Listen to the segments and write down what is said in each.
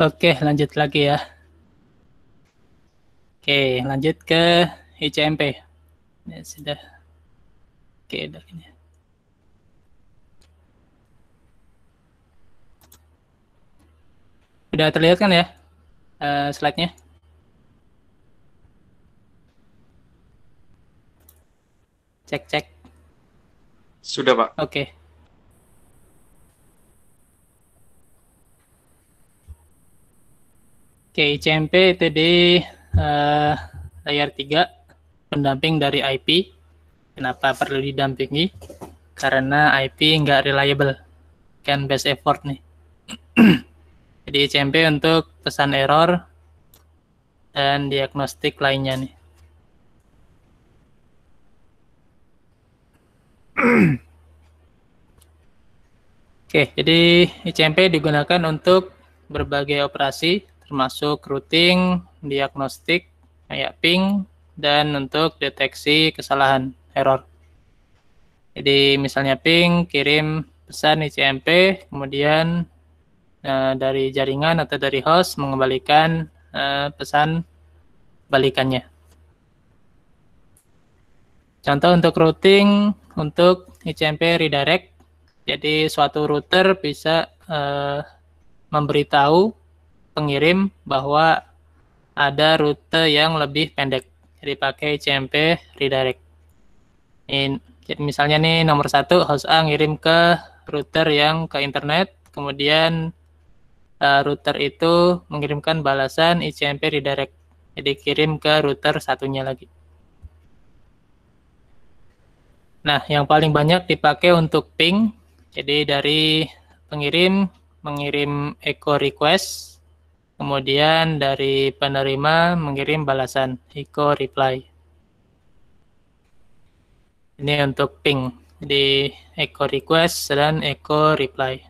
Oke, lanjut lagi ya. Oke, lanjut ke ICMP. Ya, sudah. Oke, udah ini. Sudah terlihat kan ya uh, slide-nya? Cek, cek. Sudah, Pak. Oke. Oke, ICMP TD uh, eh, layar 3 pendamping dari IP. Kenapa perlu didampingi? Karena IP nggak reliable. Kan best effort nih. Jadi cmp untuk pesan error dan diagnostik lainnya nih. Oke, jadi ICMP digunakan untuk berbagai operasi termasuk routing, diagnostik, kayak ping, dan untuk deteksi kesalahan error. Jadi misalnya ping kirim pesan ICMP, kemudian uh, dari jaringan atau dari host mengembalikan uh, pesan balikannya. Contoh untuk routing untuk ICMP redirect, jadi suatu router bisa uh, memberitahu pengirim bahwa ada rute yang lebih pendek. Jadi pakai CMP redirect. In, misalnya nih nomor satu host A ngirim ke router yang ke internet, kemudian uh, router itu mengirimkan balasan ICMP redirect. Jadi kirim ke router satunya lagi. Nah, yang paling banyak dipakai untuk ping. Jadi dari pengirim mengirim echo request Kemudian dari penerima mengirim balasan echo reply. Ini untuk ping. di echo request dan echo reply.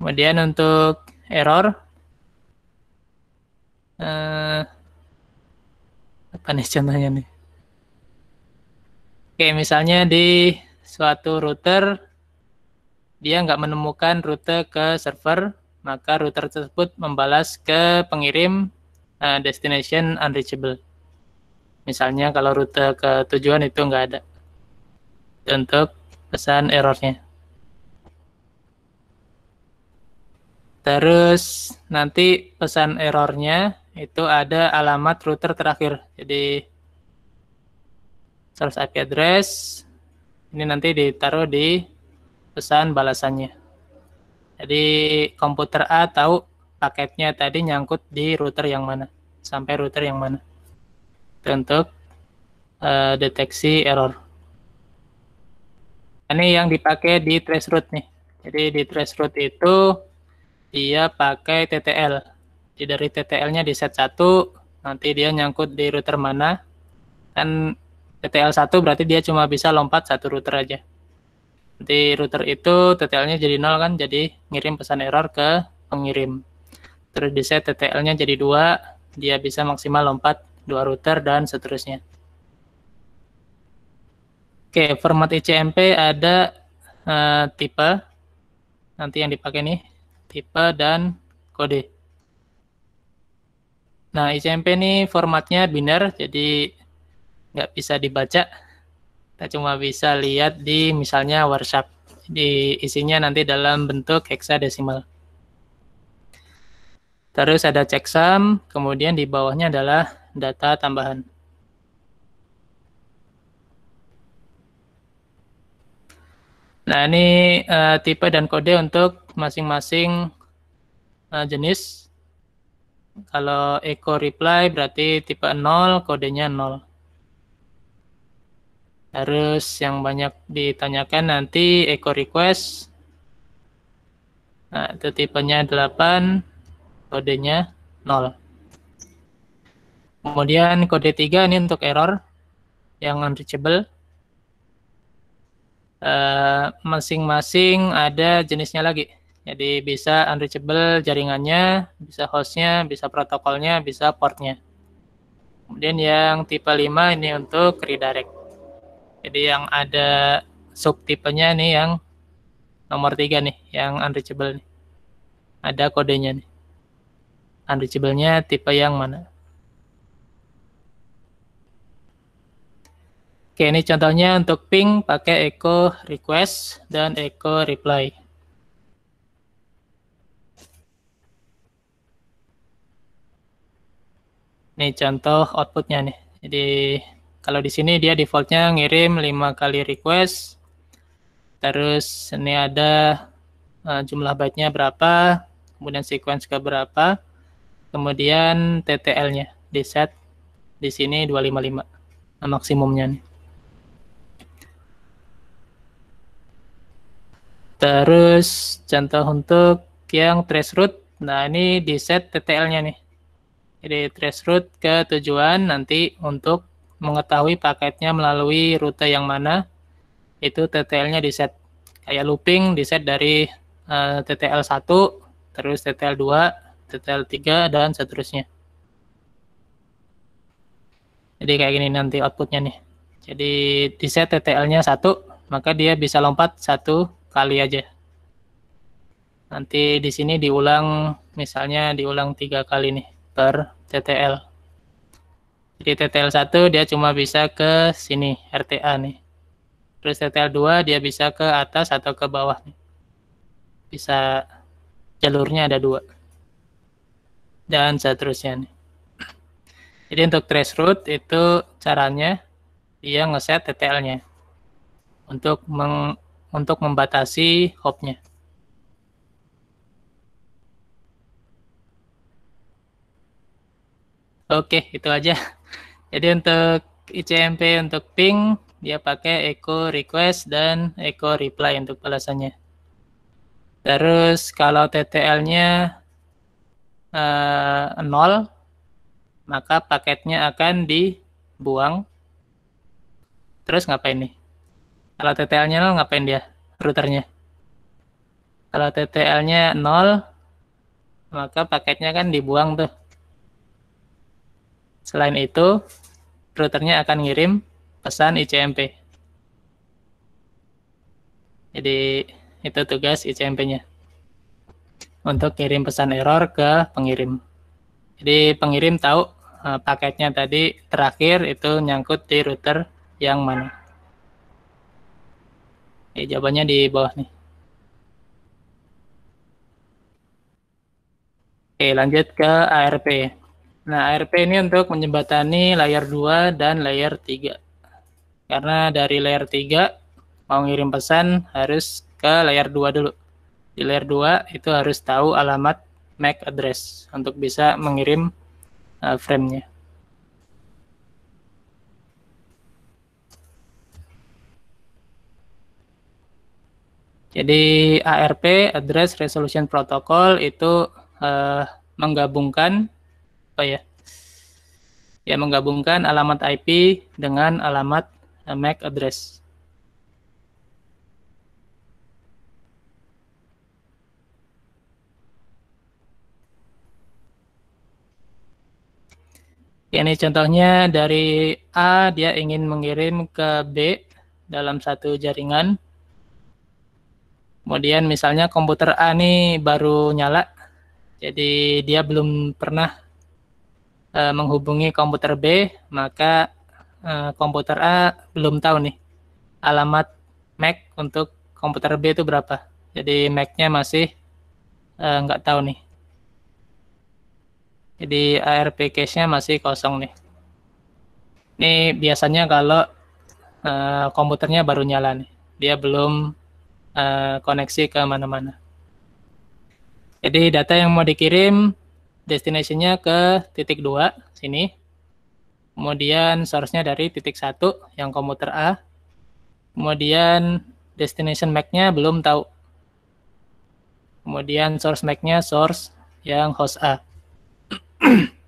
Kemudian untuk error. Eh, apa nih contohnya nih? Oke, misalnya di suatu router dia nggak menemukan rute ke server, maka router tersebut membalas ke pengirim uh, destination unreachable. Misalnya kalau rute ke tujuan itu nggak ada. Untuk pesan errornya. Terus nanti pesan errornya itu ada alamat router terakhir. Jadi source IP address ini nanti ditaruh di pesan balasannya. Jadi komputer A tahu paketnya tadi nyangkut di router yang mana, sampai router yang mana. untuk uh, deteksi error. Ini yang dipakai di trace route nih. Jadi di trace route itu dia pakai TTL. Jadi dari TTL-nya di set 1, nanti dia nyangkut di router mana. Dan TTL 1 berarti dia cuma bisa lompat satu router aja nanti router itu TTL-nya jadi nol kan jadi ngirim pesan error ke pengirim terus di set TTL-nya jadi dua dia bisa maksimal lompat dua router dan seterusnya Oke, format ICMP ada uh, tipe nanti yang dipakai nih, tipe dan kode. Nah, ICMP ini formatnya biner, jadi nggak bisa dibaca. Kita cuma bisa lihat di misalnya workshop di isinya nanti dalam bentuk hexadecimal. Terus ada checksum, kemudian di bawahnya adalah data tambahan. Nah, ini uh, tipe dan kode untuk masing-masing uh, jenis. Kalau echo reply berarti tipe 0, kodenya 0. Terus yang banyak ditanyakan nanti echo request. Nah, itu tipenya 8, kodenya 0. Kemudian kode 3 ini untuk error yang unreachable. Eh, masing-masing ada jenisnya lagi. Jadi bisa unreachable jaringannya, bisa hostnya, bisa protokolnya, bisa portnya. Kemudian yang tipe 5 ini untuk redirect. Jadi yang ada sub tipenya nih yang nomor tiga nih, yang unreachable nih. Ada kodenya nih. Unreachable-nya tipe yang mana? Oke, ini contohnya untuk ping pakai echo request dan echo reply. Ini contoh outputnya nih. Jadi kalau di sini dia defaultnya ngirim 5 kali request. Terus ini ada uh, jumlah byte-nya berapa, kemudian sequence ke berapa, kemudian TTL-nya di set di sini 255 nah, maksimumnya nih. Terus contoh untuk yang trace route, nah ini di set TTL-nya nih. Jadi trace route ke tujuan nanti untuk mengetahui paketnya melalui rute yang mana, itu TTL-nya di set kayak looping di set dari uh, eh, TTL 1, terus TTL 2, TTL 3 dan seterusnya. Jadi kayak gini nanti outputnya nih. Jadi di set TTL-nya satu, maka dia bisa lompat satu kali aja. Nanti di sini diulang, misalnya diulang tiga kali nih per TTL. Di TTL1 dia cuma bisa ke sini, RTA nih. Terus TTL2 dia bisa ke atas atau ke bawah nih. Bisa jalurnya ada dua. Dan seterusnya nih. Jadi untuk trace route itu caranya dia ngeset TTL-nya untuk meng, untuk membatasi hop-nya. Oke, itu aja. Jadi untuk ICMP untuk ping dia pakai echo request dan echo reply untuk balasannya. Terus kalau TTL-nya uh, eh, nol, maka paketnya akan dibuang. Terus ngapain nih? Kalau TTL-nya nol ngapain dia? Routernya. Kalau TTL-nya nol, maka paketnya kan dibuang tuh. Selain itu, routernya akan ngirim pesan ICMP. Jadi itu tugas ICMP-nya untuk kirim pesan error ke pengirim. Jadi pengirim tahu eh, paketnya tadi terakhir itu nyangkut di router yang mana. Oke, jawabannya di bawah nih. Oke, lanjut ke ARP. Nah, ARP ini untuk menjembatani layer 2 dan layer 3. Karena dari layer 3 mau ngirim pesan harus ke layer 2 dulu. Di layer 2 itu harus tahu alamat MAC address untuk bisa mengirim uh, frame-nya. Jadi ARP address resolution protocol itu uh, menggabungkan apa ya? Ya menggabungkan alamat IP dengan alamat eh, MAC address. Ya, ini contohnya dari A, dia ingin mengirim ke B dalam satu jaringan. Kemudian misalnya komputer A ini baru nyala, jadi dia belum pernah uh, menghubungi komputer B, maka uh, komputer A belum tahu nih alamat MAC untuk komputer B itu berapa. Jadi MAC-nya masih uh, nggak tahu nih. Jadi ARP cache-nya masih kosong nih. Ini biasanya kalau uh, komputernya baru nyala nih. Dia belum uh, koneksi ke mana-mana. Jadi data yang mau dikirim destinationnya ke titik 2 sini. Kemudian source-nya dari titik 1 yang komuter A. Kemudian destination MAC-nya belum tahu. Kemudian source MAC-nya source yang host A.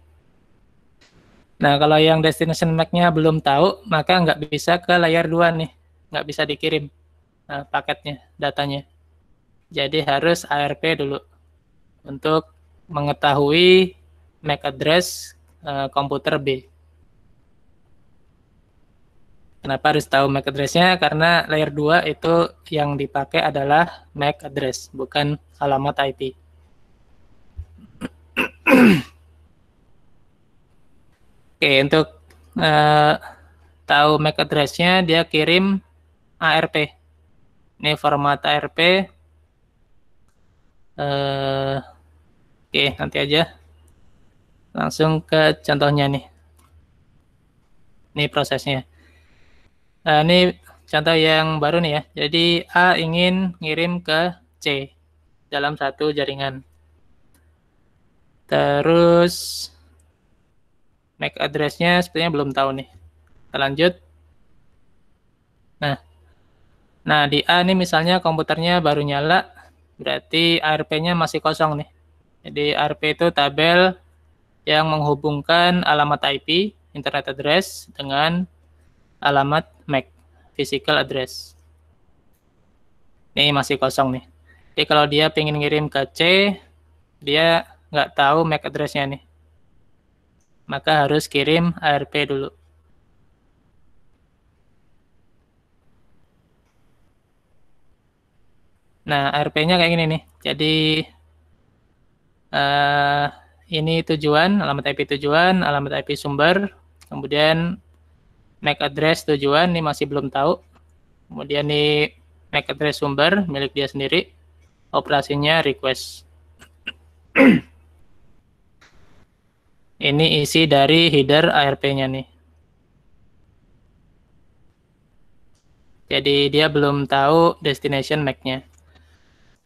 nah, kalau yang destination MAC-nya belum tahu, maka nggak bisa ke layar 2 nih. Nggak bisa dikirim nah, paketnya, datanya. Jadi harus ARP dulu untuk mengetahui MAC address uh, komputer B. Kenapa harus tahu MAC address-nya? Karena layer 2 itu yang dipakai adalah MAC address, bukan alamat IP. Oke, untuk uh, tahu MAC address-nya, dia kirim ARP. Ini format ARP. Uh, eh, Oke, nanti aja. Langsung ke contohnya nih. Ini prosesnya. Nah, ini contoh yang baru nih ya. Jadi A ingin ngirim ke C dalam satu jaringan. Terus MAC address-nya sepertinya belum tahu nih. Kita lanjut. Nah, nah di A ini misalnya komputernya baru nyala, berarti ARP-nya masih kosong nih. Jadi RP itu tabel yang menghubungkan alamat IP, internet address, dengan alamat MAC, physical address. Ini masih kosong nih. Jadi kalau dia pengen ngirim ke C, dia nggak tahu MAC addressnya nih. Maka harus kirim ARP dulu. Nah, ARP-nya kayak gini nih. Jadi uh, ini tujuan, alamat IP tujuan, alamat IP sumber, kemudian MAC address tujuan, ini masih belum tahu. Kemudian ini MAC address sumber, milik dia sendiri, operasinya request. ini isi dari header ARP-nya nih. Jadi dia belum tahu destination MAC-nya.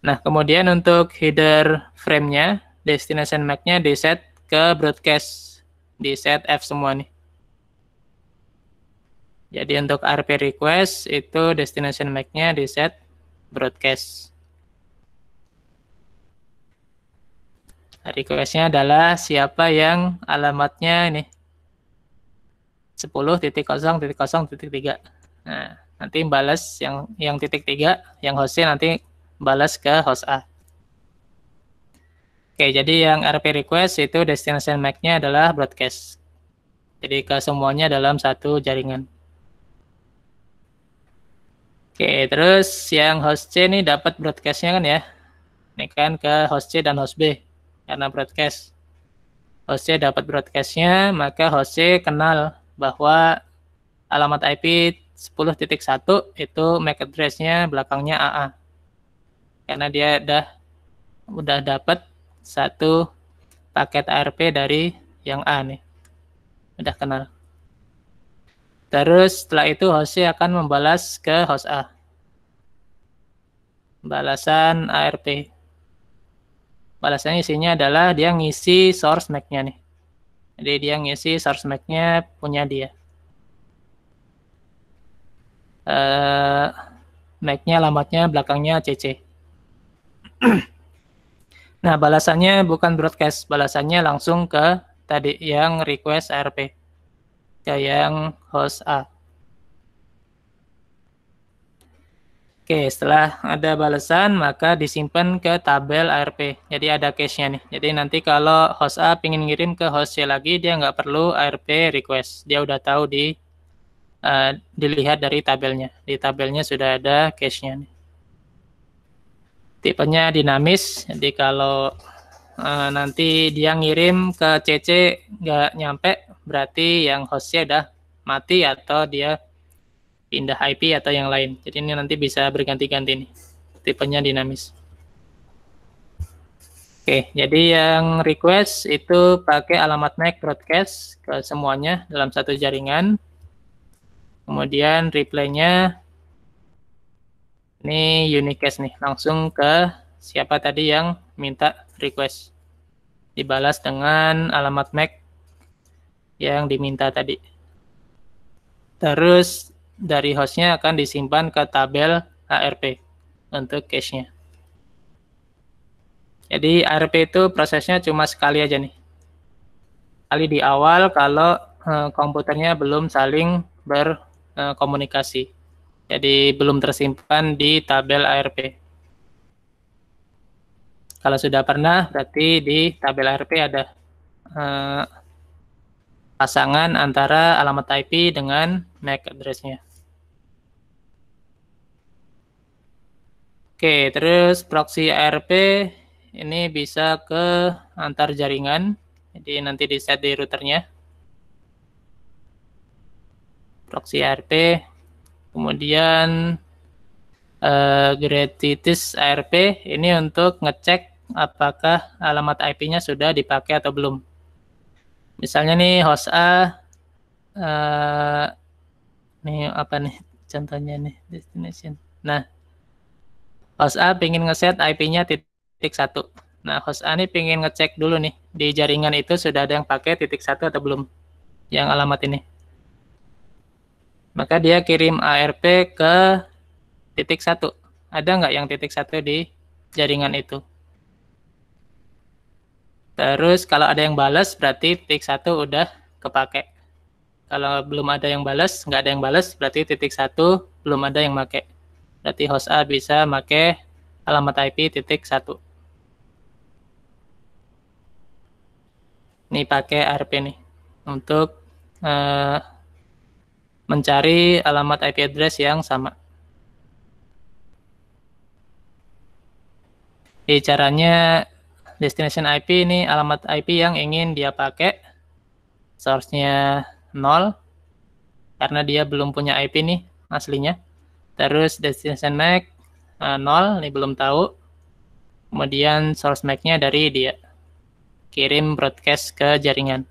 Nah, kemudian untuk header frame-nya, destination MAC-nya di set ke broadcast di set F semua nih. Jadi untuk RP request itu destination MAC-nya di set broadcast. Request-nya adalah siapa yang alamatnya ini tiga. Nah, nanti balas yang yang titik tiga yang hostnya nanti balas ke host A. Oke, jadi yang RP request itu destination MAC-nya adalah broadcast. Jadi ke semuanya dalam satu jaringan. Oke, terus yang host C ini dapat broadcast-nya kan ya. Ini kan ke host C dan host B karena broadcast. Host C dapat broadcast-nya, maka host C kenal bahwa alamat IP 10.1 itu MAC address-nya belakangnya AA. Karena dia udah udah dapat satu paket ARP dari yang A nih. Udah kenal. Terus setelah itu host C akan membalas ke host A. Balasan ARP. Balasannya isinya adalah dia ngisi source MAC-nya nih. Jadi dia ngisi source MAC-nya punya dia. Uh, MAC-nya, lambatnya, belakangnya CC. Nah, balasannya bukan broadcast, balasannya langsung ke tadi yang request ARP ke yang host A. Oke, setelah ada balasan maka disimpan ke tabel ARP. Jadi ada case-nya nih. Jadi nanti kalau host A ingin ngirim ke host C lagi, dia nggak perlu ARP request. Dia udah tahu di uh, dilihat dari tabelnya. Di tabelnya sudah ada case-nya nih tipenya dinamis jadi kalau uh, nanti dia ngirim ke CC nggak nyampe berarti yang hostnya udah mati atau dia pindah IP atau yang lain jadi ini nanti bisa berganti-ganti nih tipenya dinamis Oke, jadi yang request itu pakai alamat MAC broadcast ke semuanya dalam satu jaringan. Kemudian replaynya ini case nih, langsung ke siapa tadi yang minta request. Dibalas dengan alamat MAC yang diminta tadi. Terus dari hostnya akan disimpan ke tabel ARP untuk cache-nya. Jadi ARP itu prosesnya cuma sekali aja nih. Kali di awal kalau eh, komputernya belum saling berkomunikasi. Jadi belum tersimpan di tabel ARP. Kalau sudah pernah, berarti di tabel ARP ada uh, pasangan antara alamat IP dengan MAC address-nya. Oke, terus proxy ARP ini bisa ke antar jaringan. Jadi nanti di set di routernya. Proxy ARP Kemudian uh, eh, ARP ini untuk ngecek apakah alamat IP-nya sudah dipakai atau belum. Misalnya nih host A uh, nih apa nih contohnya nih destination. Nah, host A ingin ngeset IP-nya titik satu. Nah, host A ini pengen ngecek dulu nih di jaringan itu sudah ada yang pakai titik satu atau belum yang alamat ini maka dia kirim ARP ke titik satu. Ada nggak yang titik satu di jaringan itu? Terus kalau ada yang balas berarti titik satu udah kepake. Kalau belum ada yang balas, nggak ada yang balas berarti titik satu belum ada yang make. Berarti host A bisa make alamat IP titik satu. Ini pakai ARP nih untuk uh, mencari alamat IP address yang sama. Jadi caranya destination IP ini alamat IP yang ingin dia pakai. Source-nya 0 karena dia belum punya IP nih aslinya. Terus destination MAC uh, 0 ini belum tahu. Kemudian source MAC-nya dari dia. Kirim broadcast ke jaringan.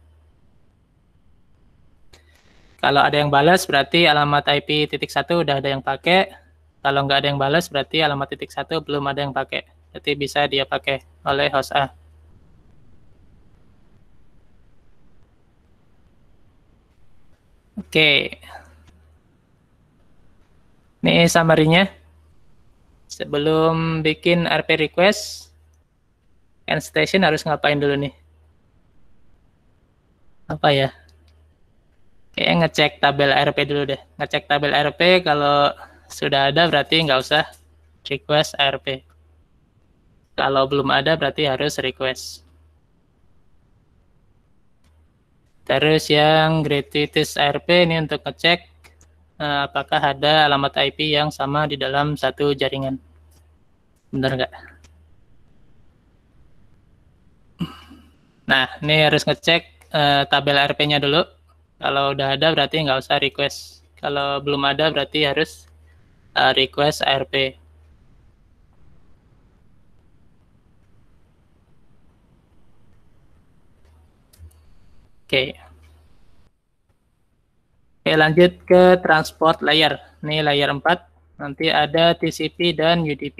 Kalau ada yang balas berarti alamat IP titik satu udah ada yang pakai. Kalau nggak ada yang balas berarti alamat titik satu belum ada yang pakai. Jadi bisa dia pakai oleh host A. Oke. Okay. Ini summary-nya. Sebelum bikin RP request, end station harus ngapain dulu nih? Apa ya? Kayak ngecek tabel RP dulu deh. Ngecek tabel RP kalau sudah ada berarti nggak usah request RP. Kalau belum ada berarti harus request. Terus yang gratuitous ARP ini untuk ngecek uh, apakah ada alamat IP yang sama di dalam satu jaringan. Benar nggak? Nah, ini harus ngecek uh, tabel ARP-nya dulu. Kalau udah ada berarti nggak usah request. Kalau belum ada berarti harus uh, request ARP. Oke. Okay. Oke, lanjut ke transport layer. Ini layer 4. Nanti ada TCP dan UDP.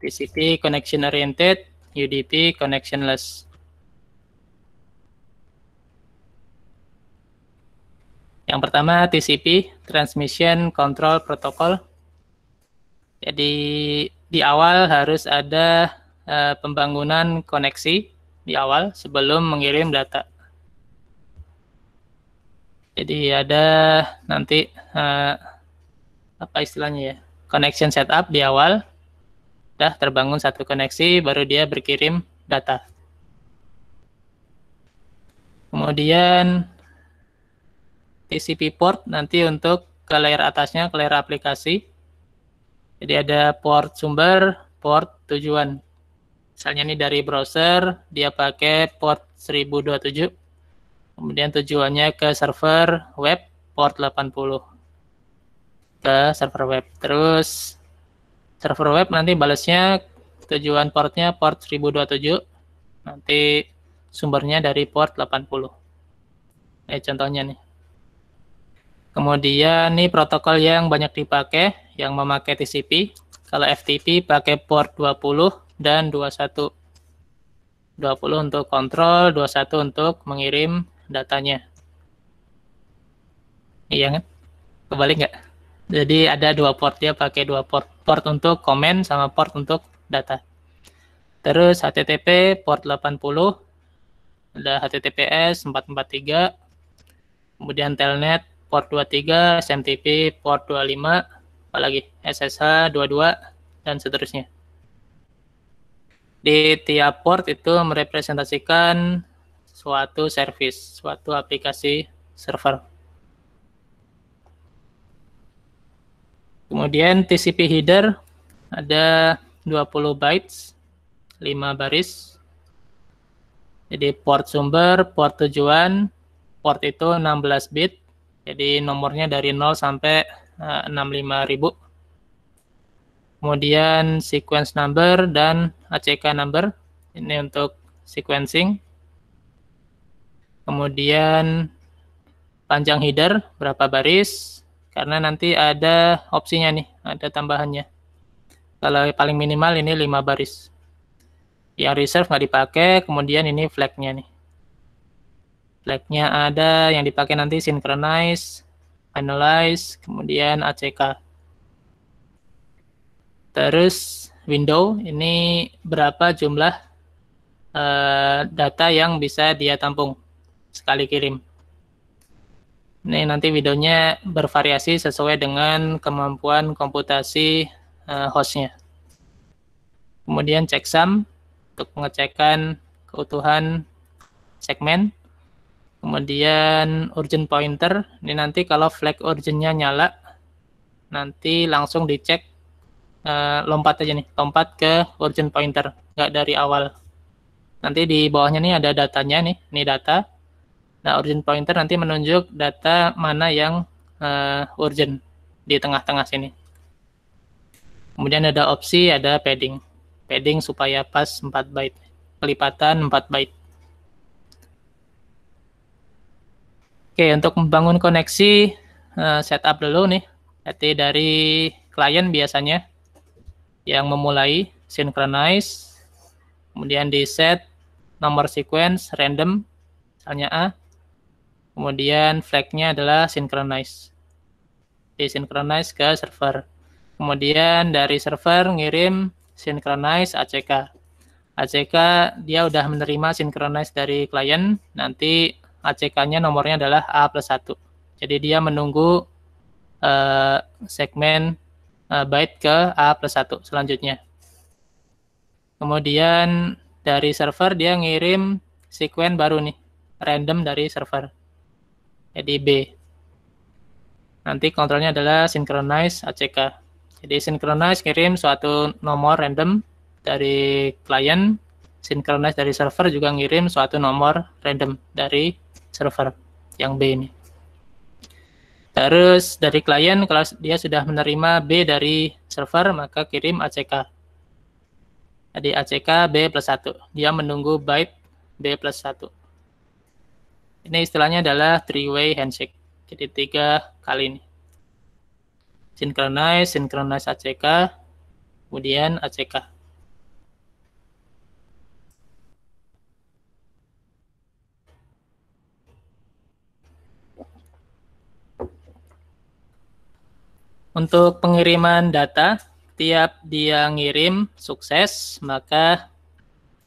TCP connection oriented, UDP connectionless. Yang pertama TCP, Transmission Control Protocol. Jadi di awal harus ada uh, pembangunan koneksi di awal sebelum mengirim data. Jadi ada nanti uh, apa istilahnya ya? Connection setup di awal. Dah terbangun satu koneksi baru dia berkirim data. Kemudian TCP port nanti untuk ke layar atasnya, ke layer aplikasi. Jadi ada port sumber, port tujuan. Misalnya ini dari browser, dia pakai port 1027. Kemudian tujuannya ke server web, port 80. Ke server web. Terus server web nanti balasnya tujuan portnya port 1027. Nanti sumbernya dari port 80. Eh, contohnya nih. Kemudian ini protokol yang banyak dipakai yang memakai TCP. Kalau FTP pakai port 20 dan 21. 20 untuk kontrol, 21 untuk mengirim datanya. Iya kan? Kebalik nggak? Jadi ada dua port dia pakai dua port. Port untuk komen sama port untuk data. Terus HTTP port 80, ada HTTPS 443, kemudian telnet port 23, SMTP port 25, apalagi SSH 22 dan seterusnya. Di tiap port itu merepresentasikan suatu service, suatu aplikasi server. Kemudian TCP header ada 20 bytes, 5 baris. Jadi port sumber, port tujuan, port itu 16 bit, jadi nomornya dari 0 sampai uh, eh, 65000. Kemudian sequence number dan ACK number. Ini untuk sequencing. Kemudian panjang header berapa baris karena nanti ada opsinya nih, ada tambahannya. Kalau paling minimal ini 5 baris. Yang reserve nggak dipakai, kemudian ini flagnya nih. Lagnya ada yang dipakai nanti synchronize, analyze, kemudian ACK. Terus window ini berapa jumlah uh, data yang bisa dia tampung sekali kirim. Ini nanti videonya bervariasi sesuai dengan kemampuan komputasi uh, hostnya. Kemudian checksum untuk pengecekan keutuhan segmen Kemudian urgent pointer, ini nanti kalau flag urgentnya nyala, nanti langsung dicek uh, lompat aja nih, lompat ke urgent pointer, nggak dari awal. Nanti di bawahnya nih ada datanya nih, ini data. Nah, urgent pointer nanti menunjuk data mana yang uh, urgent di tengah-tengah sini. Kemudian ada opsi, ada padding. Padding supaya pas 4 byte. Kelipatan 4 byte. Oke, untuk membangun koneksi, uh, setup dulu nih. Jadi dari klien biasanya yang memulai synchronize, kemudian di set nomor sequence random, misalnya A, kemudian flagnya adalah synchronize. Di synchronize ke server. Kemudian dari server ngirim synchronize ACK. ACK dia udah menerima synchronize dari klien, nanti ACK-nya nomornya adalah A plus 1. Jadi dia menunggu uh, segmen uh, byte ke A plus 1 selanjutnya. Kemudian dari server dia ngirim sekuen baru nih, random dari server. Jadi B. Nanti kontrolnya adalah synchronize ACK. Jadi synchronize kirim suatu nomor random dari klien, synchronize dari server juga ngirim suatu nomor random dari server yang B ini. Terus dari klien kalau dia sudah menerima B dari server maka kirim ACK. Jadi ACK B plus 1. Dia menunggu byte B plus 1. Ini istilahnya adalah three-way handshake. Jadi tiga kali ini. Synchronize, synchronize ACK, kemudian ACK. Untuk pengiriman data, tiap dia ngirim sukses, maka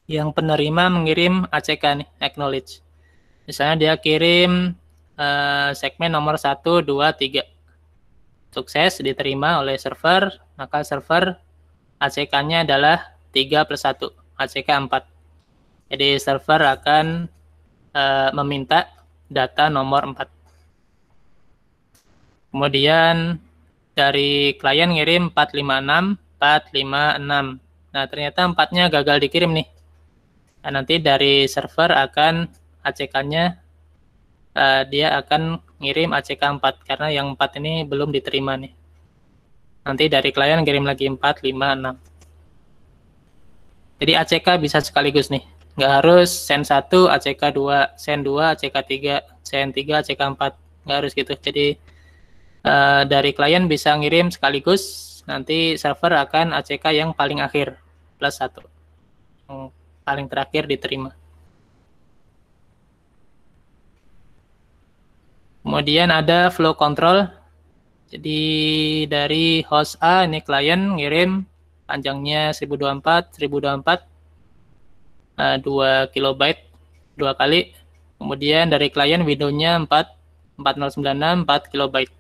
yang penerima mengirim ACK nih, acknowledge. Misalnya dia kirim uh, segmen nomor 1, 2, 3. Sukses diterima oleh server, maka server ACK-nya adalah 3 plus 1, ACK 4. Jadi server akan uh, meminta data nomor 4. Kemudian dari klien ngirim 456, 456. Nah, ternyata empatnya gagal dikirim nih. Nah, nanti dari server akan ACK-nya uh, eh, dia akan ngirim ACK 4 karena yang 4 ini belum diterima nih. Nanti dari klien kirim lagi 456. Jadi ACK bisa sekaligus nih. Nggak harus send 1, ACK 2, send 2, ACK 3, send 3, ACK 4. Nggak harus gitu. Jadi Eh, dari klien bisa ngirim sekaligus nanti server akan ACK yang paling akhir plus satu yang paling terakhir diterima. Kemudian ada flow control. Jadi dari host A ini klien ngirim panjangnya 1024 1024 2 kilobyte dua kali. Kemudian dari klien windownya 4 4096 4 kilobyte.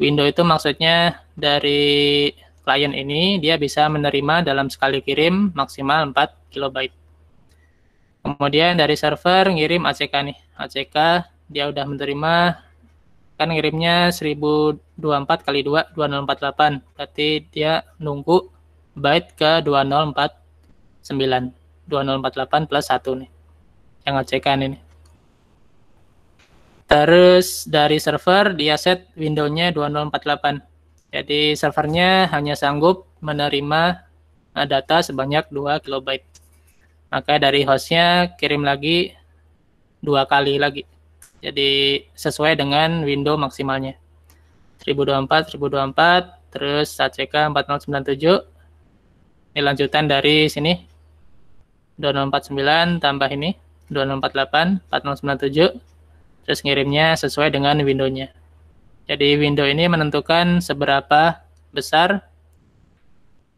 Window itu maksudnya dari klien ini dia bisa menerima dalam sekali kirim maksimal 4 kilobyte. Kemudian dari server ngirim ACK nih. ACK dia udah menerima kan ngirimnya 1024 kali 2 2048. Berarti dia nunggu byte ke 2049. 2048 plus 1 nih. Yang ACK ini. Terus dari server dia set window nya 2048. Jadi servernya hanya sanggup menerima eh, data sebanyak 2 kilobyte. Maka dari hostnya kirim lagi dua kali lagi. Jadi sesuai dengan window maksimalnya. 1024, 1024, terus ACK 4097. Ini lanjutan dari sini. 2049 tambah ini. 2048, 4097, terus ngirimnya sesuai dengan windownya. Jadi window ini menentukan seberapa besar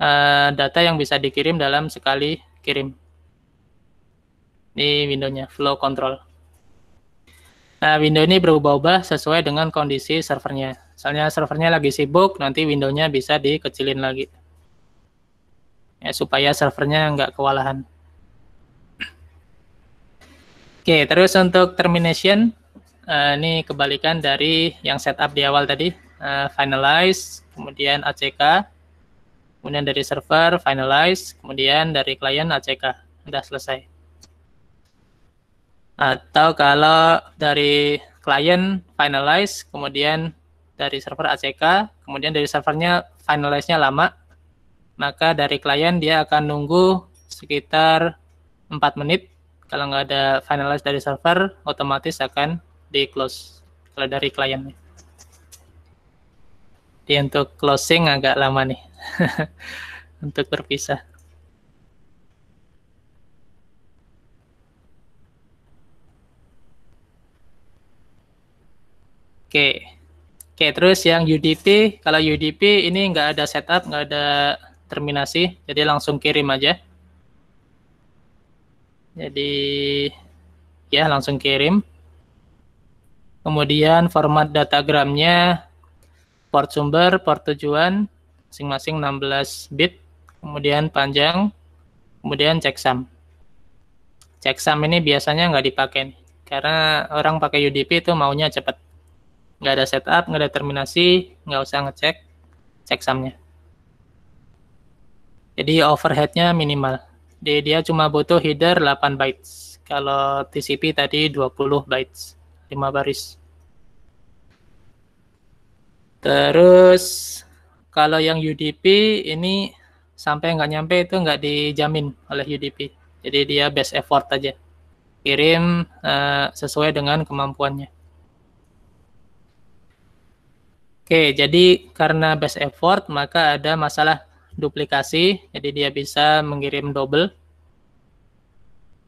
uh, data yang bisa dikirim dalam sekali kirim. Ini windownya, flow control. Nah, window ini berubah-ubah sesuai dengan kondisi servernya. Misalnya servernya lagi sibuk, nanti windownya bisa dikecilin lagi. Ya, supaya servernya nggak kewalahan. Oke, terus untuk termination, Eh, ini kebalikan dari yang setup di awal tadi, uh, finalize, kemudian ACK, kemudian dari server finalize, kemudian dari klien ACK. Sudah selesai. Atau kalau dari klien finalize, kemudian dari server ACK, kemudian dari servernya finalize-nya lama, maka dari klien dia akan nunggu sekitar 4 menit. Kalau nggak ada finalize dari server, otomatis akan di close kalau dari kliennya. di untuk closing agak lama nih untuk berpisah. Oke, oke terus yang UDP, kalau UDP ini nggak ada setup, nggak ada terminasi, jadi langsung kirim aja. Jadi ya langsung kirim kemudian format datagramnya port sumber, port tujuan, masing-masing 16 bit, kemudian panjang, kemudian checksum. Checksum ini biasanya nggak dipakai karena orang pakai UDP itu maunya cepat. Nggak ada setup, nggak ada terminasi, nggak usah ngecek checksumnya. Jadi overheadnya minimal. Jadi dia cuma butuh header 8 bytes. Kalau TCP tadi 20 bytes lima baris. Terus kalau yang UDP ini sampai nggak nyampe itu nggak dijamin oleh UDP. Jadi dia best effort aja. Kirim uh, sesuai dengan kemampuannya. Oke, jadi karena best effort maka ada masalah duplikasi, jadi dia bisa mengirim double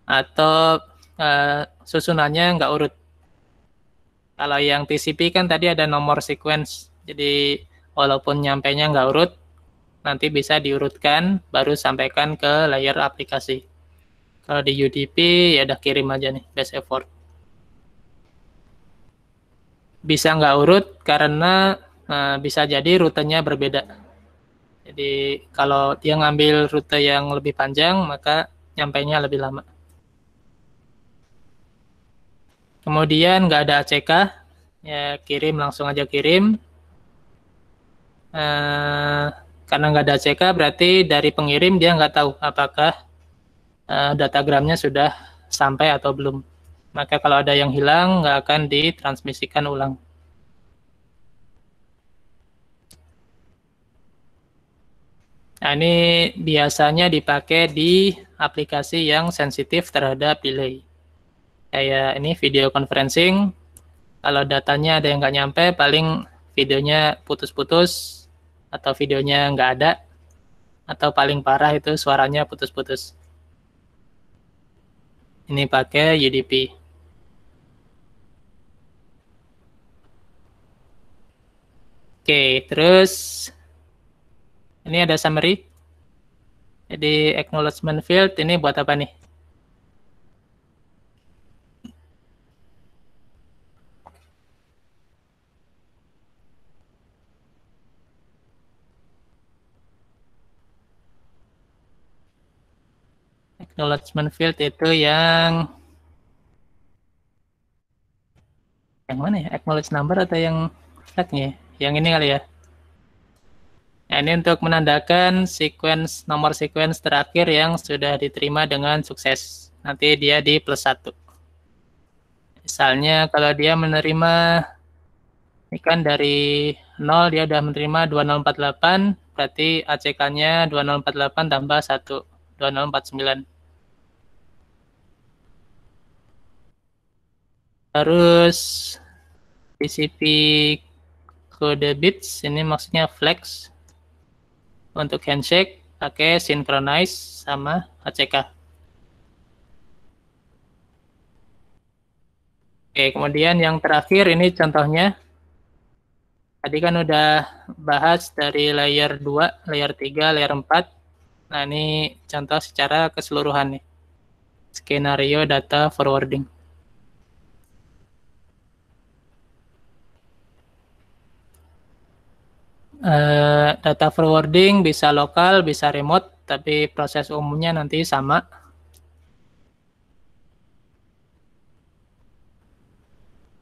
atau uh, susunannya nggak urut. Kalau yang TCP kan tadi ada nomor sequence. Jadi walaupun nyampainya nggak urut, nanti bisa diurutkan baru sampaikan ke layer aplikasi. Kalau di UDP ya udah kirim aja nih best effort. Bisa nggak urut karena uh, bisa jadi rutenya berbeda. Jadi kalau dia ngambil rute yang lebih panjang maka nyampainya lebih lama. Kemudian nggak ada ACK, ya kirim langsung aja kirim. Eh, karena nggak ada ACK berarti dari pengirim dia nggak tahu apakah eh, datagramnya sudah sampai atau belum. Maka kalau ada yang hilang nggak akan ditransmisikan ulang. Nah, ini biasanya dipakai di aplikasi yang sensitif terhadap delay kayak ini video conferencing kalau datanya ada yang nggak nyampe paling videonya putus-putus atau videonya nggak ada atau paling parah itu suaranya putus-putus ini pakai UDP Oke, terus ini ada summary. Jadi acknowledgement field ini buat apa nih? Acknowledgement field itu yang yang mana ya? Acknowledge number atau yang flagnya? Yang ini kali ya. Nah, ini untuk menandakan sequence nomor sequence terakhir yang sudah diterima dengan sukses. Nanti dia di plus satu. Misalnya kalau dia menerima ini kan dari 0 dia sudah menerima 2048, berarti ACK-nya 2048 tambah 1, 2049. Terus TCP kode bits ini maksudnya flex untuk handshake pakai synchronize sama ACK. Oke, kemudian yang terakhir ini contohnya. Tadi kan udah bahas dari layer 2, layer 3, layer 4. Nah, ini contoh secara keseluruhan nih. Skenario data forwarding. Eh, data forwarding bisa lokal, bisa remote, tapi proses umumnya nanti sama.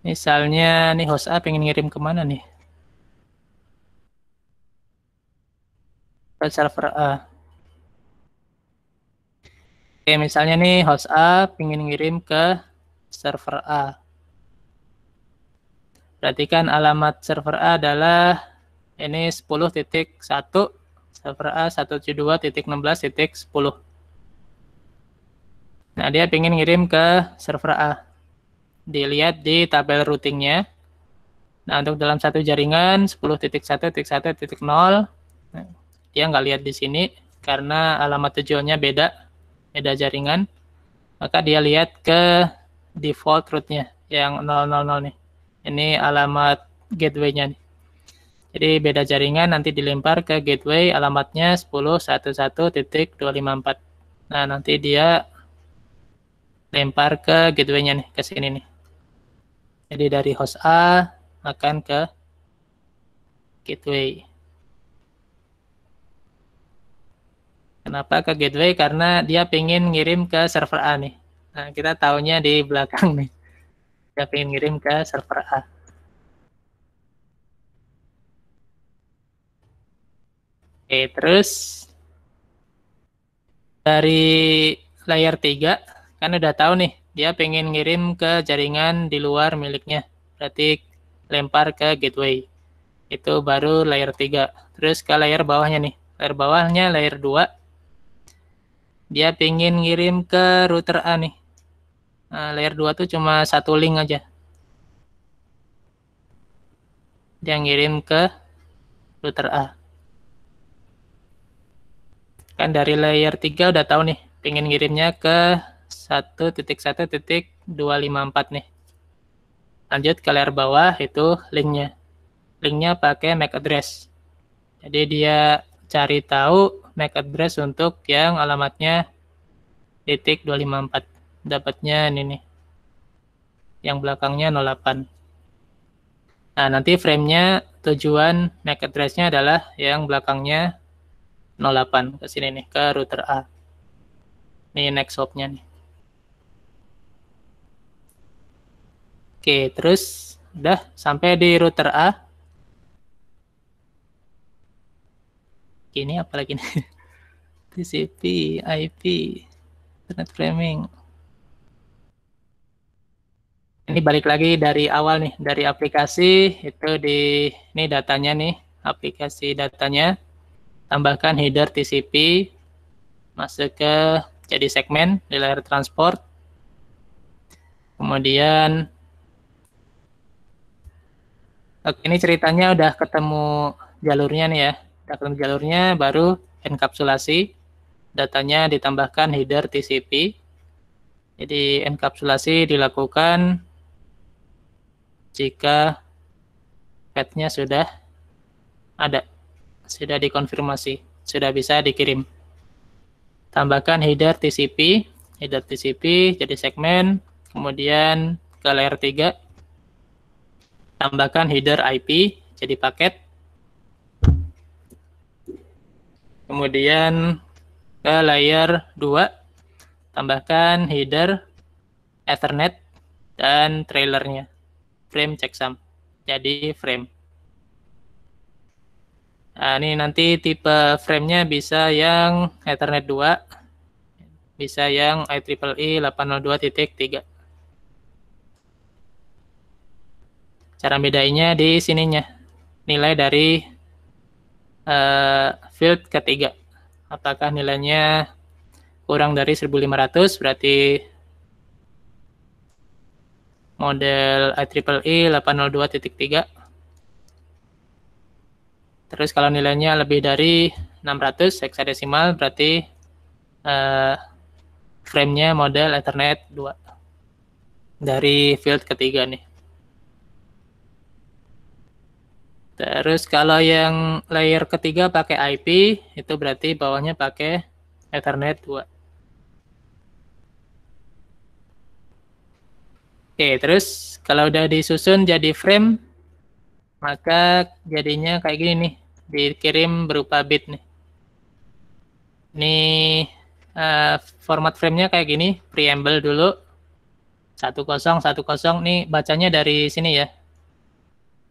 Misalnya nih host A pengen ngirim kemana nih? Ke server A. Oke, misalnya nih host A pengen ngirim ke server A. Perhatikan alamat server A adalah ini 10.1 server A 172.16.10. Nah, dia ingin ngirim ke server A. Dilihat di tabel routingnya. Nah, untuk dalam satu jaringan 10.1.1.0, 0 nah, dia nggak lihat di sini karena alamat tujuannya beda, beda jaringan. Maka dia lihat ke default route-nya yang 000 nih. Ini alamat gateway-nya nih. Jadi beda jaringan nanti dilempar ke gateway alamatnya 10.11.254. Nah, nanti dia lempar ke gateway-nya nih ke sini nih. Jadi dari host A akan ke gateway. Kenapa ke gateway? Karena dia pengen ngirim ke server A nih. Nah, kita tahunya di belakang nih. Dia pengen ngirim ke server A. Oke, terus dari layar 3 kan udah tahu nih dia pengen ngirim ke jaringan di luar miliknya. Berarti lempar ke gateway. Itu baru layar 3. Terus ke layar bawahnya nih. layar bawahnya layar 2. Dia pengen ngirim ke router A nih. Nah, layer 2 tuh cuma satu link aja. Dia ngirim ke router A kan dari layer 3 udah tahu nih pengen ngirimnya ke 1.1.254 nih lanjut ke layer bawah itu linknya linknya pakai MAC address jadi dia cari tahu MAC address untuk yang alamatnya titik 254 dapatnya ini nih yang belakangnya 08 nah nanti framenya tujuan MAC addressnya adalah yang belakangnya 08 ke sini nih, ke router A. Ini next hop nih. Oke, terus udah sampai di router A. Ini apalagi nih? TCP, IP, internet framing. Ini balik lagi dari awal nih, dari aplikasi itu di ini datanya nih, aplikasi datanya tambahkan header TCP, masuk ke jadi segmen di layar transport, kemudian Oke, ini ceritanya udah ketemu jalurnya nih ya. Udah ketemu jalurnya, baru enkapsulasi. Datanya ditambahkan header TCP. Jadi, enkapsulasi dilakukan jika path-nya sudah ada sudah dikonfirmasi, sudah bisa dikirim. Tambahkan header TCP, header TCP jadi segmen, kemudian ke layer 3. Tambahkan header IP jadi paket. Kemudian ke layer 2 tambahkan header Ethernet dan trailernya frame checksum jadi frame Nah, ini nanti tipe framenya bisa yang Ethernet 2, bisa yang IEEE 802.3. E Cara bedainya di sininya, nilai dari uh, field ketiga. Apakah nilainya kurang dari 1500 berarti model IEEE 802.3 e Terus kalau nilainya lebih dari 600 heksadesimal berarti uh, frame-nya model Ethernet 2 dari field ketiga nih. Terus kalau yang layer ketiga pakai IP, itu berarti bawahnya pakai Ethernet 2. Oke, terus kalau udah disusun jadi frame, maka jadinya kayak gini nih dikirim berupa bit nih. Ini uh, format framenya kayak gini, preamble dulu. 1010 nih bacanya dari sini ya.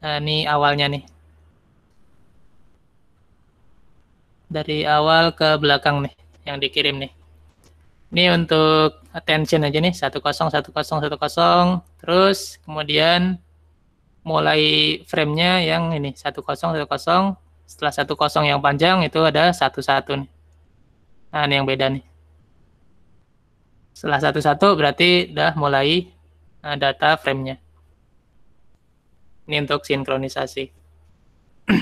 Uh, eh, ini awalnya nih. Dari awal ke belakang nih yang dikirim nih. Ini untuk attention aja nih 101010 terus kemudian mulai framenya yang ini 1010 setelah satu kosong yang panjang itu ada satu satu nih. Nah, ini yang beda nih. Setelah satu satu berarti udah mulai uh, data framenya. Ini untuk sinkronisasi.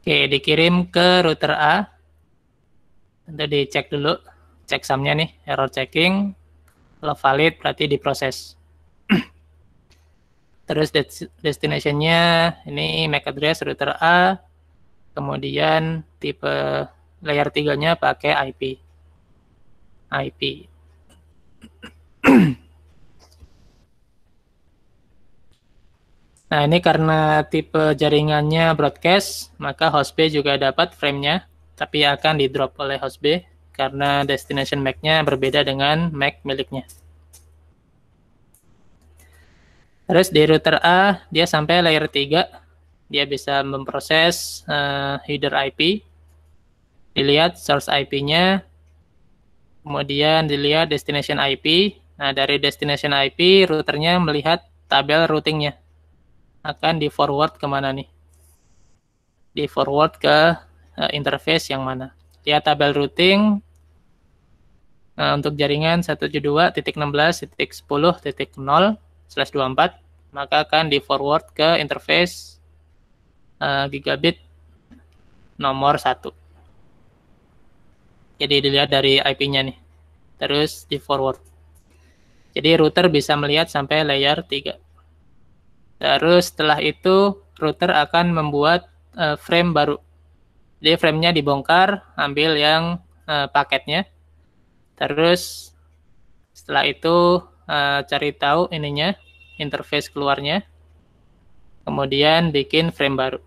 Oke, dikirim ke router A. Nanti dicek dulu, cek samnya nih, error checking. Kalau valid berarti diproses terus destinationnya ini MAC address router A, kemudian tipe layer tiganya pakai IP. IP. nah ini karena tipe jaringannya broadcast, maka host B juga dapat framenya, tapi akan di drop oleh host B karena destination MAC-nya berbeda dengan MAC miliknya. Terus di router A dia sampai layer 3, dia bisa memproses uh, header IP. Dilihat source IP-nya, kemudian dilihat destination IP. Nah, dari destination IP routernya melihat tabel routingnya. Akan di forward kemana nih? Di forward ke uh, interface yang mana? Dia tabel routing Nah, untuk jaringan 172.16.10.0 slash 24 maka akan di forward ke interface uh, gigabit nomor 1 jadi dilihat dari IP-nya nih terus di forward jadi router bisa melihat sampai layer 3 terus setelah itu router akan membuat uh, frame baru jadi frame-nya dibongkar ambil yang uh, paketnya terus setelah itu Eh, cari tahu ininya, interface keluarnya. Kemudian bikin frame baru.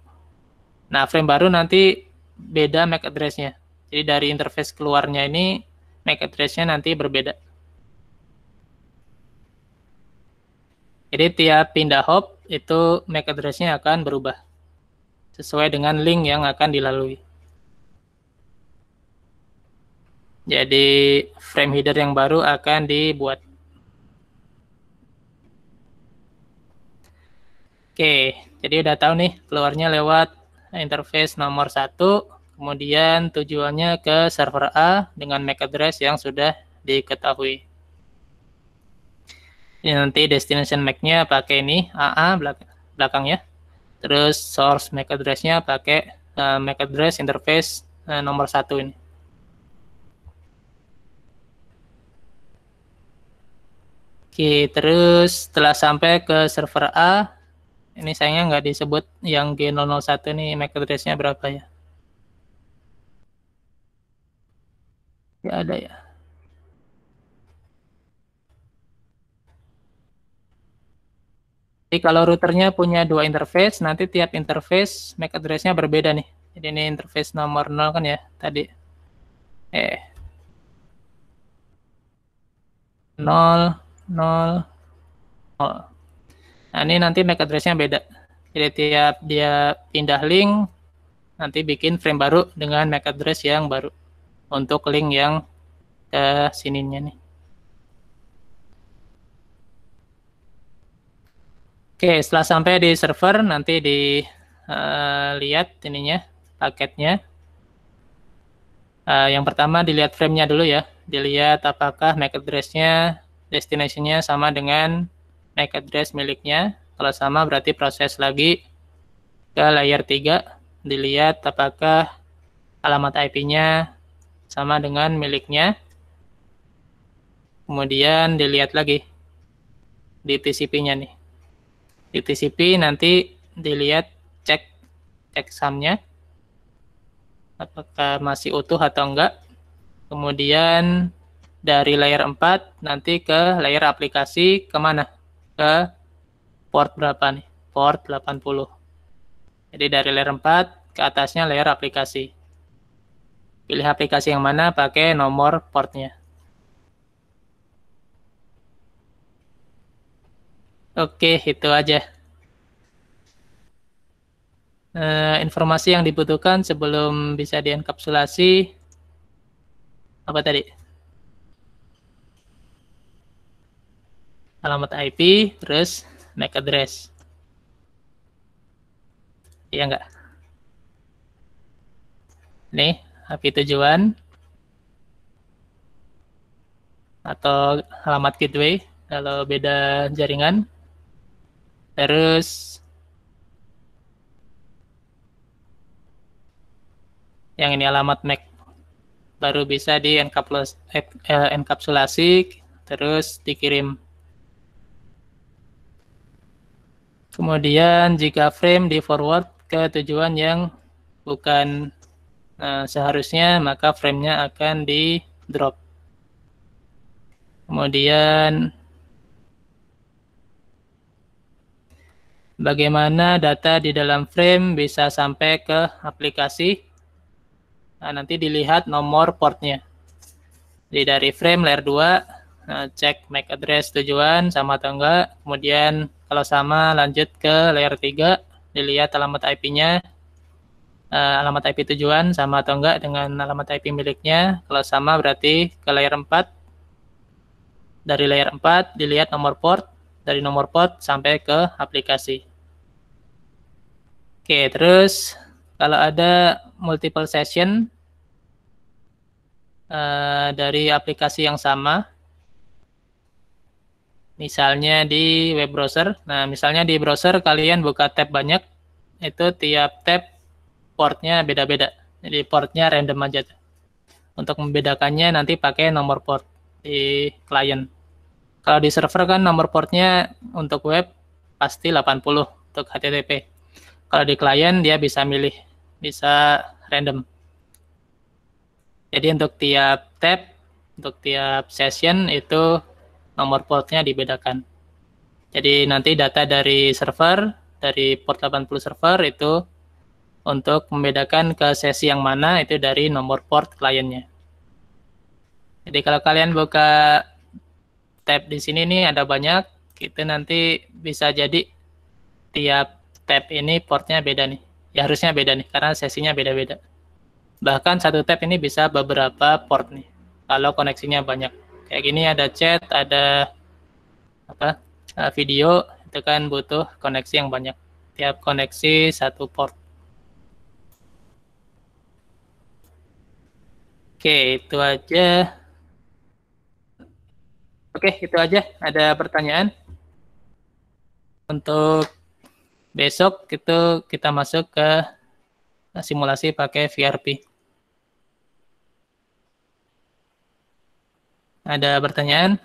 Nah, frame baru nanti beda MAC addressnya. Jadi dari interface keluarnya ini MAC addressnya nanti berbeda. Jadi tiap pindah hop itu MAC addressnya akan berubah sesuai dengan link yang akan dilalui. Jadi frame header yang baru akan dibuat. Oke, jadi udah tahu nih keluarnya lewat interface nomor satu, kemudian tujuannya ke server A dengan MAC address yang sudah diketahui. Ini nanti destination MAC-nya pakai ini AA belakangnya. Terus source MAC address-nya pakai eh, MAC address interface eh, nomor satu ini. Oke, terus setelah sampai ke server A, ini sayangnya nggak disebut yang G001 ini MAC address berapa ya. Nggak ada ya. Jadi kalau routernya punya dua interface, nanti tiap interface MAC address-nya berbeda nih. Jadi ini interface nomor 0 kan ya tadi. Eh. 0 0 0 Nah, ini nanti MAC address-nya beda. Jadi tiap dia pindah link, nanti bikin frame baru dengan MAC address yang baru untuk link yang ke sininya nih. Oke, setelah sampai di server, nanti dilihat eh, uh, ininya, paketnya. Uh, yang pertama dilihat frame nya dulu ya, dilihat apakah MAC address-nya, destination-nya sama dengan IP address miliknya. Kalau sama berarti proses lagi ke layer 3, dilihat apakah alamat IP-nya sama dengan miliknya. Kemudian dilihat lagi di TCP-nya nih. Di TCP nanti dilihat cek cek nya apakah masih utuh atau enggak. Kemudian dari layer 4 nanti ke layer aplikasi kemana? ke port berapa nih? Port 80. Jadi dari layer 4 ke atasnya layer aplikasi. Pilih aplikasi yang mana pakai nomor portnya. Oke, itu aja. Nah, informasi yang dibutuhkan sebelum bisa dienkapsulasi apa tadi? alamat IP, terus MAC address. Iya enggak? Nih, IP tujuan atau alamat gateway kalau beda jaringan. Terus yang ini alamat MAC baru bisa di eh, eh, encapsulasi, terus dikirim Kemudian jika frame di forward ke tujuan yang bukan uh, seharusnya maka framenya akan di drop. Kemudian bagaimana data di dalam frame bisa sampai ke aplikasi. Nah, nanti dilihat nomor portnya. Jadi dari frame layer 2 eh, cek MAC address tujuan sama atau enggak, kemudian kalau sama lanjut ke layer 3, dilihat alamat IP-nya, uh, eh, alamat IP tujuan sama atau enggak dengan alamat IP miliknya. Kalau sama berarti ke layer 4. Dari layer 4 dilihat nomor port, dari nomor port sampai ke aplikasi. Oke, terus kalau ada multiple session uh, dari aplikasi yang sama, Misalnya di web browser. Nah, misalnya di browser kalian buka tab banyak, itu tiap tab portnya beda-beda. Jadi portnya random aja. Untuk membedakannya nanti pakai nomor port di client. Kalau di server kan nomor portnya untuk web pasti 80 untuk HTTP. Kalau di client dia bisa milih, bisa random. Jadi untuk tiap tab, untuk tiap session itu nomor portnya dibedakan. Jadi nanti data dari server, dari port 80 server itu untuk membedakan ke sesi yang mana itu dari nomor port kliennya. Jadi kalau kalian buka tab di sini nih ada banyak, kita nanti bisa jadi tiap tab ini portnya beda nih. Ya harusnya beda nih karena sesinya beda-beda. Bahkan satu tab ini bisa beberapa port nih kalau koneksinya banyak kayak gini ada chat ada apa eh, video itu kan butuh koneksi yang banyak tiap koneksi satu port oke itu aja oke itu aja ada pertanyaan untuk besok itu kita masuk ke simulasi pakai VRP Ada pertanyaan?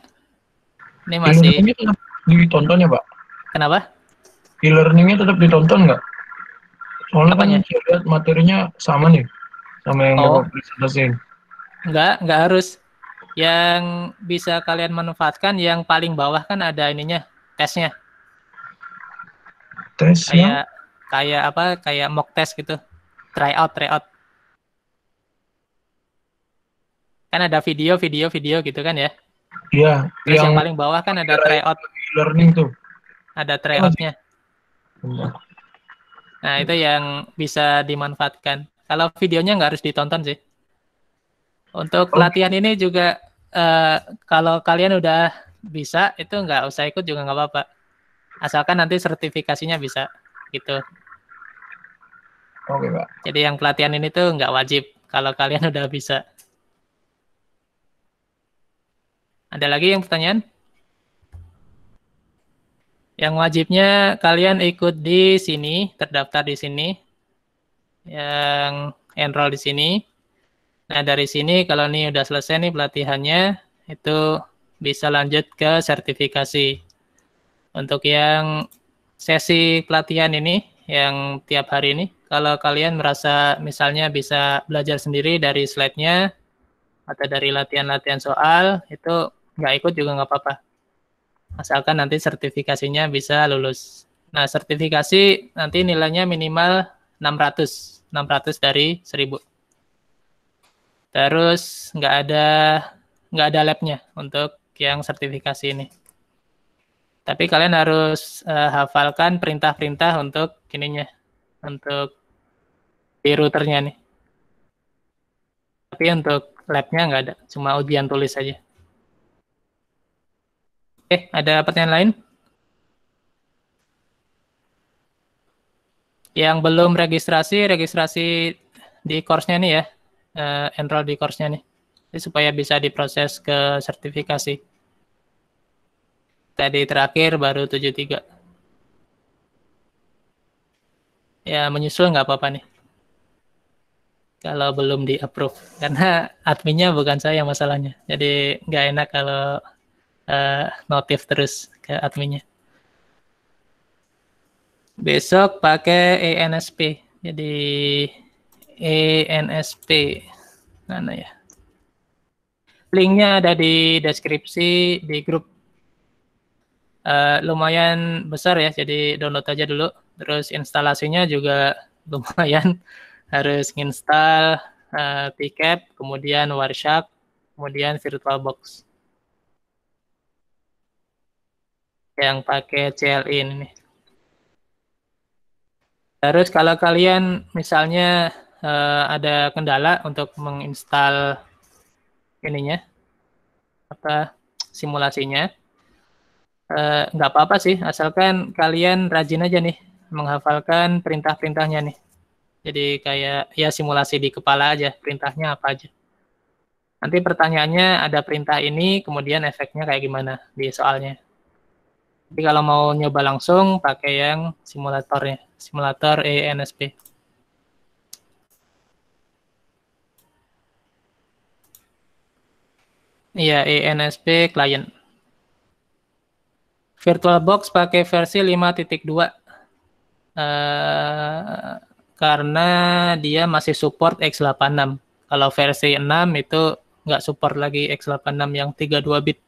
Ini masih... Ini tetap ditonton ya, Pak? Kenapa? E-learningnya tetap ditonton nggak? Soalnya kan Apanya? kan saya lihat materinya sama nih, sama yang oh. Bapak presentasiin. Nggak, nggak harus. Yang bisa kalian manfaatkan, yang paling bawah kan ada ininya, tesnya. Tesnya? kayak, Kayak apa, kayak mock test gitu. Try out, try out. kan ada video video video gitu kan ya iya yang, yang paling bawah kan ada tryout learning tuh ada tryoutnya iya. nah itu yang bisa dimanfaatkan kalau videonya nggak harus ditonton sih untuk oh. latihan ini juga uh, kalau kalian udah bisa itu nggak usah ikut juga nggak apa-apa asalkan nanti sertifikasinya bisa gitu oke pak jadi yang pelatihan ini tuh nggak wajib kalau kalian udah bisa Ada lagi yang pertanyaan? Yang wajibnya kalian ikut di sini, terdaftar di sini. Yang enroll di sini. Nah, dari sini kalau ini udah selesai nih pelatihannya, itu bisa lanjut ke sertifikasi. Untuk yang sesi pelatihan ini, yang tiap hari ini, kalau kalian merasa misalnya bisa belajar sendiri dari slide-nya atau dari latihan-latihan soal, itu nggak ikut juga nggak apa-apa asalkan nanti sertifikasinya bisa lulus nah sertifikasi nanti nilainya minimal 600 600 dari 1000 terus nggak ada nggak ada labnya untuk yang sertifikasi ini tapi kalian harus uh, hafalkan perintah-perintah untuk ininya untuk routernya nih tapi untuk labnya nggak ada cuma ujian tulis aja Oke, eh, ada pertanyaan lain? Yang belum registrasi, registrasi di course-nya nih ya, uh, enroll di course-nya nih, Jadi, supaya bisa diproses ke sertifikasi. Tadi terakhir baru 73. Ya, menyusul nggak apa-apa nih. Kalau belum di-approve. Karena adminnya bukan saya masalahnya. Jadi nggak enak kalau uh, notif terus ke adminnya. Besok pakai ENSP. Jadi ENSP mana ya? Linknya ada di deskripsi di grup. Uh, lumayan besar ya, jadi download aja dulu. Terus instalasinya juga lumayan harus install uh, eh, tiket, kemudian Wireshark, kemudian VirtualBox. yang pakai CLI ini. Terus kalau kalian misalnya uh, ada kendala untuk menginstal ininya apa simulasinya eh, nggak uh, apa-apa sih asalkan kalian rajin aja nih menghafalkan perintah-perintahnya nih. Jadi kayak ya simulasi di kepala aja perintahnya apa aja. Nanti pertanyaannya ada perintah ini kemudian efeknya kayak gimana di soalnya. Tapi kalau mau nyoba langsung pakai yang simulatornya, simulator ENSP. Iya, ENSP client. VirtualBox pakai versi 5.2. Uh, eh, karena dia masih support x86. Kalau versi 6 itu nggak support lagi x86 yang 32 bit.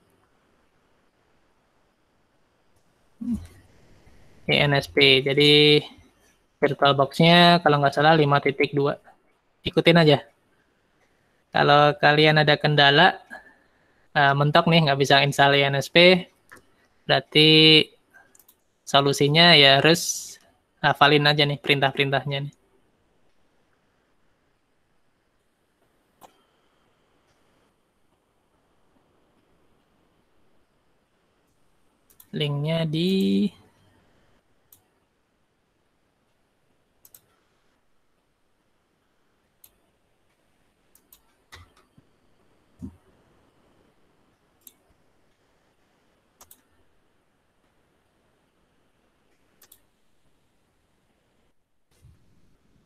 NSP, Jadi virtual Boxnya kalau nggak salah 5.2. Ikutin aja. Kalau kalian ada kendala, uh, mentok nih nggak bisa install NSP, berarti solusinya ya harus hafalin aja nih perintah-perintahnya nih. linknya di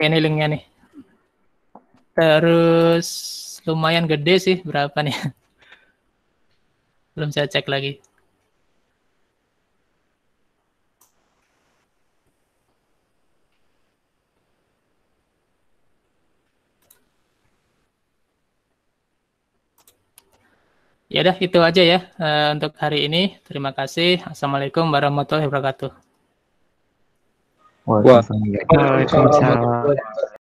ini linknya nih. Terus lumayan gede sih berapa nih? Belum saya cek lagi. Ya udah itu aja ya uh, untuk hari ini. Terima kasih. Assalamualaikum warahmatullahi wabarakatuh. 我，拜拜，再见了。